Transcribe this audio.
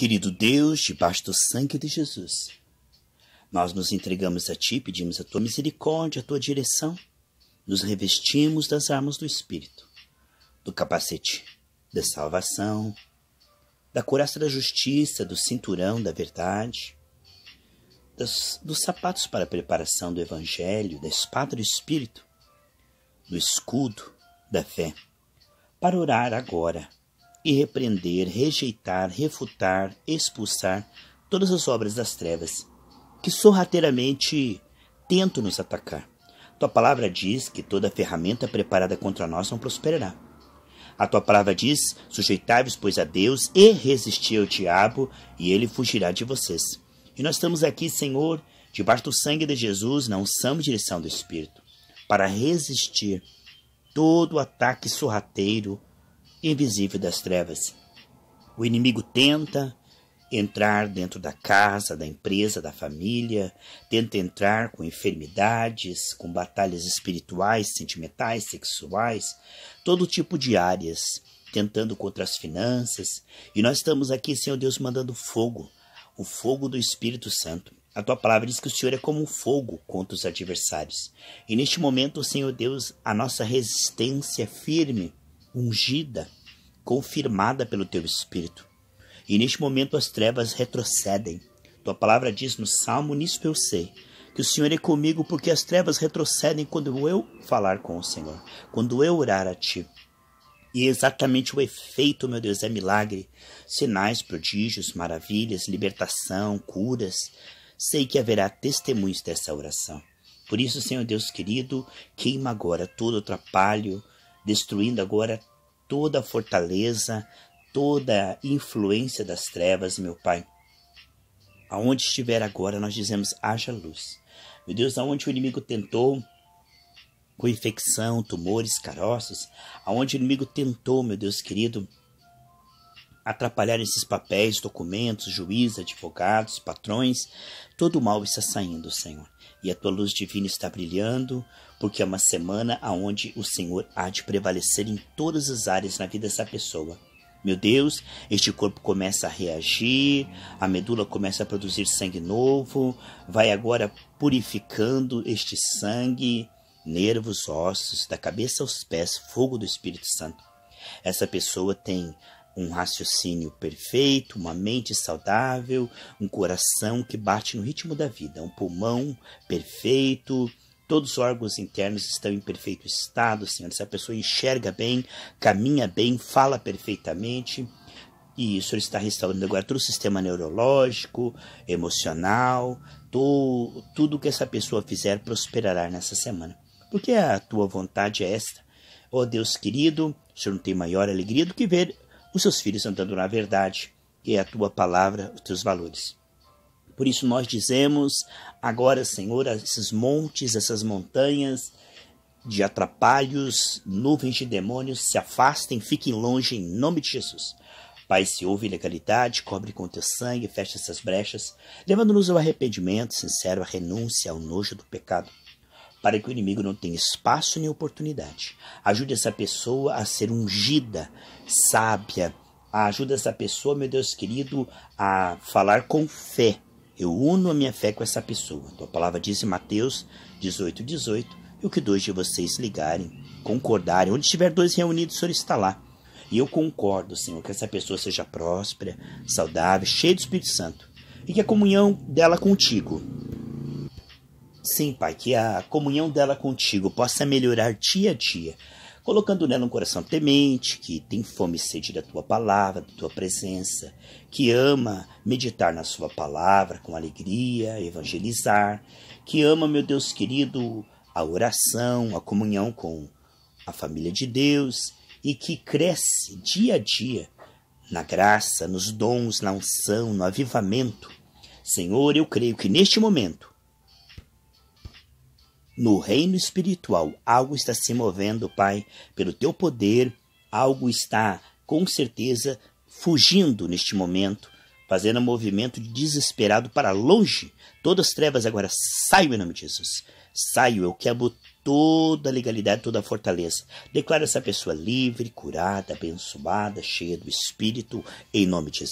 Querido Deus, debaixo do sangue de Jesus, nós nos entregamos a Ti, pedimos a Tua misericórdia, a Tua direção, nos revestimos das armas do Espírito, do capacete da salvação, da couraça da justiça, do cinturão da verdade, dos sapatos para a preparação do Evangelho, da espada do Espírito, do escudo da fé, para orar agora e repreender, rejeitar, refutar, expulsar todas as obras das trevas que sorrateiramente tentam nos atacar. Tua palavra diz que toda ferramenta preparada contra nós não prosperará. A tua palavra diz: sujeitai-vos, pois, a Deus e resisti ao diabo, e ele fugirá de vocês. E nós estamos aqui, Senhor, debaixo do sangue de Jesus, na unção e direção do Espírito, para resistir todo ataque sorrateiro invisível das trevas. O inimigo tenta entrar dentro da casa, da empresa, da família, tenta entrar com enfermidades, com batalhas espirituais, sentimentais, sexuais, todo tipo de áreas, tentando contra as finanças. E nós estamos aqui, Senhor Deus, mandando fogo, o fogo do Espírito Santo. A tua palavra diz que o Senhor é como um fogo contra os adversários. E neste momento, Senhor Deus, a nossa resistência é firme ungida, confirmada pelo teu espírito. E neste momento as trevas retrocedem. Tua palavra diz no Salmo: Nisto eu sei, que o Senhor é comigo, porque as trevas retrocedem quando eu falar com o Senhor, quando eu orar a ti. E exatamente o efeito, meu Deus, é milagre. Sinais, prodígios, maravilhas, libertação, curas. Sei que haverá testemunhos dessa oração. Por isso, Senhor Deus querido, queima agora todo o atrapalho, destruindo agora toda a fortaleza, toda a influência das trevas, meu Pai. Aonde estiver agora, nós dizemos: haja luz. Meu Deus, aonde o inimigo tentou com infecção, tumores, caroços, aonde o inimigo tentou, meu Deus querido, atrapalhar esses papéis, documentos, juízes, advogados, patrões. Todo o mal está saindo, Senhor. E a tua luz divina está brilhando, porque é uma semana aonde o Senhor há de prevalecer em todas as áreas na vida dessa pessoa. Meu Deus, este corpo começa a reagir, a medula começa a produzir sangue novo, vai agora purificando este sangue, nervos, ossos, da cabeça aos pés, fogo do Espírito Santo. Essa pessoa tem um raciocínio perfeito, uma mente saudável, um coração que bate no ritmo da vida, um pulmão perfeito, todos os órgãos internos estão em perfeito estado, Senhor. Essa pessoa enxerga bem, caminha bem, fala perfeitamente. E isso está restaurando agora todo o sistema neurológico, emocional, to, tudo que essa pessoa fizer prosperará nessa semana. Porque a tua vontade é esta. Ó oh, Deus querido, o Senhor não tem maior alegria do que ver os seus filhos andando na verdade, que é a tua palavra, os teus valores. Por isso nós dizemos agora, Senhor, esses montes, essas montanhas de atrapalhos, nuvens de demônios, se afastem, fiquem longe em nome de Jesus. Pai, se houve ilegalidade, cobre com teu sangue, fecha essas brechas, levando-nos ao arrependimento sincero, à renúncia, ao nojo do pecado para que o inimigo não tenha espaço nem oportunidade. Ajude essa pessoa a ser ungida, sábia. Ajude essa pessoa, meu Deus querido, a falar com fé. Eu uno a minha fé com essa pessoa. Tua então, palavra diz em Mateus 18, 18. E o que dois de vocês ligarem, concordarem, onde estiver dois reunidos, o Senhor está lá. E eu concordo, Senhor, que essa pessoa seja próspera, saudável, cheia do Espírito Santo. E que a comunhão dela contigo Sim, Pai, que a comunhão dela contigo possa melhorar dia a dia, colocando nela um coração temente, que tem fome e sede da tua palavra, da tua presença, que ama meditar na sua palavra com alegria, evangelizar, que ama, meu Deus querido, a oração, a comunhão com a família de Deus e que cresce dia a dia na graça, nos dons, na unção, no avivamento. Senhor, eu creio que neste momento no reino espiritual, algo está se movendo, Pai, pelo teu poder, algo está com certeza fugindo neste momento, fazendo um movimento desesperado para longe. Todas as trevas agora saiam em nome de Jesus. Saio, eu quebro toda a legalidade, toda a fortaleza. Declaro essa pessoa livre, curada, abençoada, cheia do Espírito, em nome de Jesus.